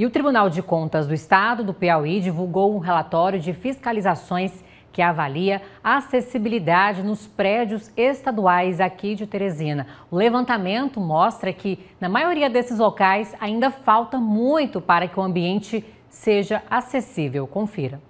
E o Tribunal de Contas do Estado do Piauí divulgou um relatório de fiscalizações que avalia a acessibilidade nos prédios estaduais aqui de Teresina. O levantamento mostra que, na maioria desses locais, ainda falta muito para que o ambiente seja acessível. Confira.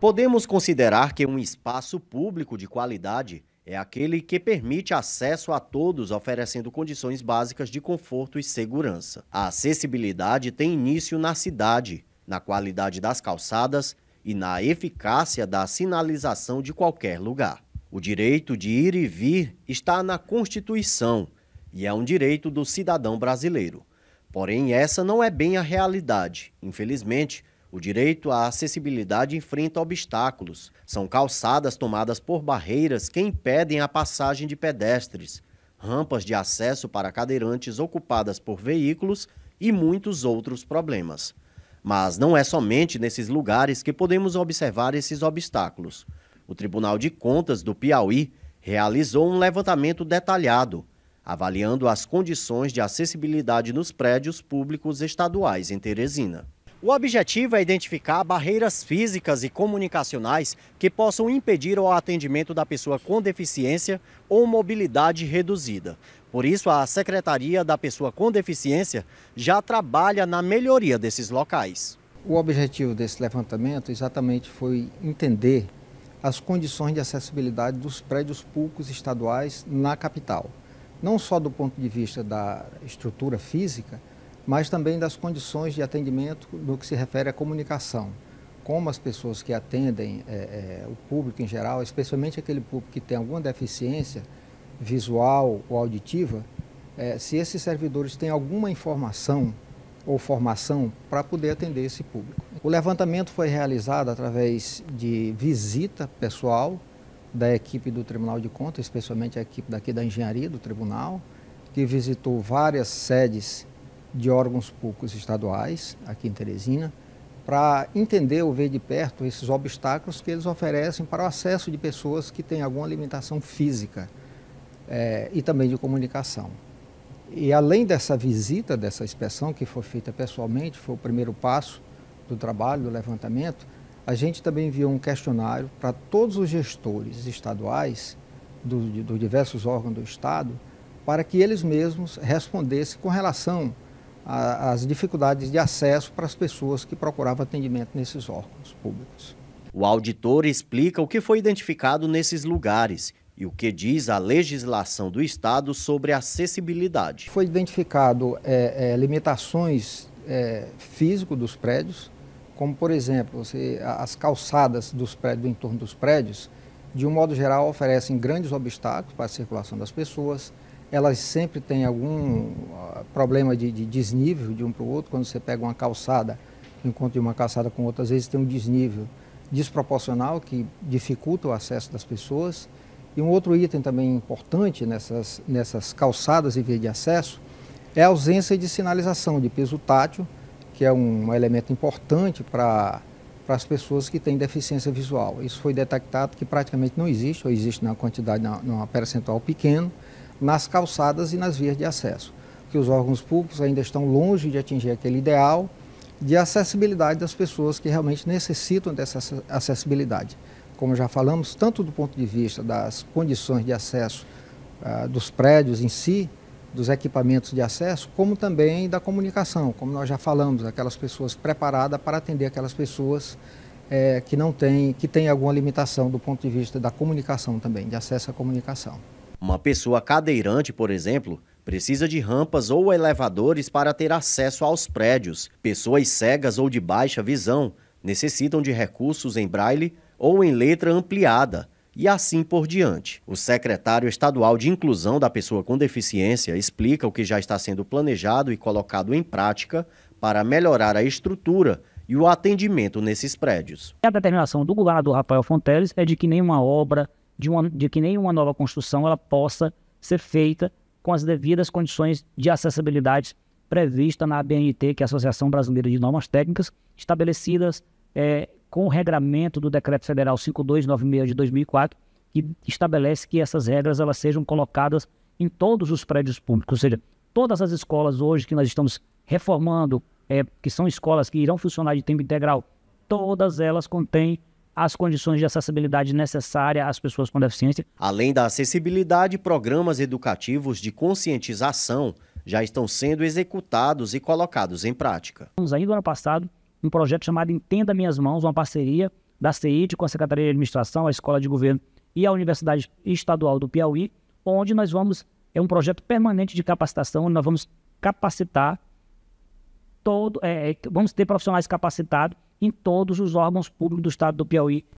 Podemos considerar que um espaço público de qualidade é aquele que permite acesso a todos, oferecendo condições básicas de conforto e segurança. A acessibilidade tem início na cidade, na qualidade das calçadas e na eficácia da sinalização de qualquer lugar. O direito de ir e vir está na Constituição e é um direito do cidadão brasileiro. Porém, essa não é bem a realidade. Infelizmente, o direito à acessibilidade enfrenta obstáculos. São calçadas tomadas por barreiras que impedem a passagem de pedestres, rampas de acesso para cadeirantes ocupadas por veículos e muitos outros problemas. Mas não é somente nesses lugares que podemos observar esses obstáculos. O Tribunal de Contas do Piauí realizou um levantamento detalhado, avaliando as condições de acessibilidade nos prédios públicos estaduais em Teresina. O objetivo é identificar barreiras físicas e comunicacionais que possam impedir o atendimento da pessoa com deficiência ou mobilidade reduzida. Por isso, a Secretaria da Pessoa com Deficiência já trabalha na melhoria desses locais. O objetivo desse levantamento exatamente foi entender as condições de acessibilidade dos prédios públicos estaduais na capital. Não só do ponto de vista da estrutura física, mas também das condições de atendimento no que se refere à comunicação. Como as pessoas que atendem é, é, o público em geral, especialmente aquele público que tem alguma deficiência visual ou auditiva, é, se esses servidores têm alguma informação ou formação para poder atender esse público. O levantamento foi realizado através de visita pessoal da equipe do Tribunal de Contas, especialmente a equipe daqui da engenharia do tribunal, que visitou várias sedes de órgãos públicos estaduais aqui em Teresina para entender ou ver de perto esses obstáculos que eles oferecem para o acesso de pessoas que têm alguma limitação física é, e também de comunicação. E além dessa visita, dessa inspeção que foi feita pessoalmente, foi o primeiro passo do trabalho, do levantamento, a gente também enviou um questionário para todos os gestores estaduais dos do diversos órgãos do Estado para que eles mesmos respondessem com relação a, as dificuldades de acesso para as pessoas que procuravam atendimento nesses órgãos públicos. O auditor explica o que foi identificado nesses lugares e o que diz a legislação do Estado sobre acessibilidade. Foi identificado é, é, limitações é, físico dos prédios, como por exemplo, as calçadas dos prédios, do entorno dos prédios, de um modo geral oferecem grandes obstáculos para a circulação das pessoas, elas sempre têm algum ah, problema de, de desnível de um para o outro. Quando você pega uma calçada, encontra uma calçada com outra, às vezes tem um desnível desproporcional que dificulta o acesso das pessoas. E um outro item também importante nessas, nessas calçadas e vias de acesso é a ausência de sinalização de peso tátil, que é um elemento importante para para as pessoas que têm deficiência visual. Isso foi detectado que praticamente não existe, ou existe na quantidade, numa percentual pequeno nas calçadas e nas vias de acesso, que os órgãos públicos ainda estão longe de atingir aquele ideal de acessibilidade das pessoas que realmente necessitam dessa acessibilidade. Como já falamos, tanto do ponto de vista das condições de acesso ah, dos prédios em si, dos equipamentos de acesso, como também da comunicação, como nós já falamos, aquelas pessoas preparadas para atender aquelas pessoas é, que não têm, que têm alguma limitação do ponto de vista da comunicação também, de acesso à comunicação. Uma pessoa cadeirante, por exemplo, precisa de rampas ou elevadores para ter acesso aos prédios. Pessoas cegas ou de baixa visão necessitam de recursos em braille ou em letra ampliada e assim por diante. O secretário estadual de Inclusão da Pessoa com Deficiência explica o que já está sendo planejado e colocado em prática para melhorar a estrutura e o atendimento nesses prédios. A determinação do governador Rafael Fonteles é de que nenhuma obra, de, uma, de que nenhuma nova construção ela possa ser feita com as devidas condições de acessibilidade prevista na ABNT, que é a Associação Brasileira de Normas Técnicas, estabelecidas é, com o regramento do Decreto Federal 5296 de 2004, que estabelece que essas regras elas sejam colocadas em todos os prédios públicos, ou seja, todas as escolas hoje que nós estamos reformando, é, que são escolas que irão funcionar de tempo integral, todas elas contêm as condições de acessibilidade necessária às pessoas com deficiência. Além da acessibilidade, programas educativos de conscientização já estão sendo executados e colocados em prática. Ainda no ano passado, um projeto chamado Entenda Minhas Mãos, uma parceria da CEIT com a Secretaria de Administração, a Escola de Governo e a Universidade Estadual do Piauí, onde nós vamos, é um projeto permanente de capacitação, onde nós vamos capacitar todo, é, vamos ter profissionais capacitados em todos os órgãos públicos do estado do Piauí